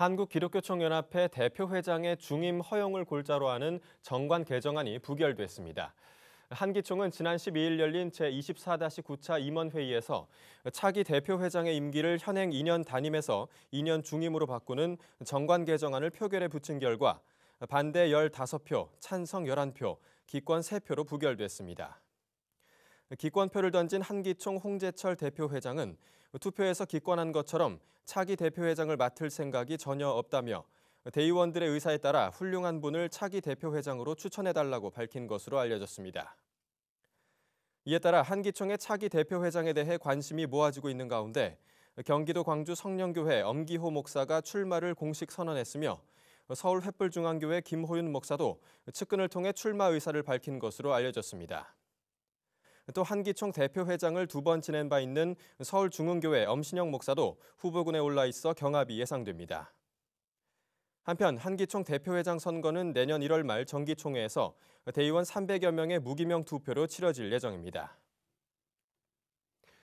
한국기독교총연합회 대표회장의 중임 허용을 골자로 하는 정관 개정안이 부결됐습니다. 한기총은 지난 12일 열린 제24-9차 임원회의에서 차기 대표회장의 임기를 현행 2년 단임에서 2년 중임으로 바꾸는 정관 개정안을 표결에 붙인 결과 반대 15표, 찬성 11표, 기권 3표로 부결됐습니다. 기권표를 던진 한기총 홍재철 대표회장은 투표에서 기권한 것처럼 차기 대표회장을 맡을 생각이 전혀 없다며 대의원들의 의사에 따라 훌륭한 분을 차기 대표회장으로 추천해달라고 밝힌 것으로 알려졌습니다. 이에 따라 한기총의 차기 대표회장에 대해 관심이 모아지고 있는 가운데 경기도 광주 성령교회 엄기호 목사가 출마를 공식 선언했으며 서울 횃불중앙교회 김호윤 목사도 측근을 통해 출마 의사를 밝힌 것으로 알려졌습니다. 또 한기총 대표회장을 두 번 지낸 바 있는 서울중흥교회 엄신영 목사도 후보군에 올라 있어 경합이 예상됩니다. 한편 한기총 대표회장 선거는 내년 1월 말 정기총회에서 대의원 300여 명의 무기명 투표로 치러질 예정입니다.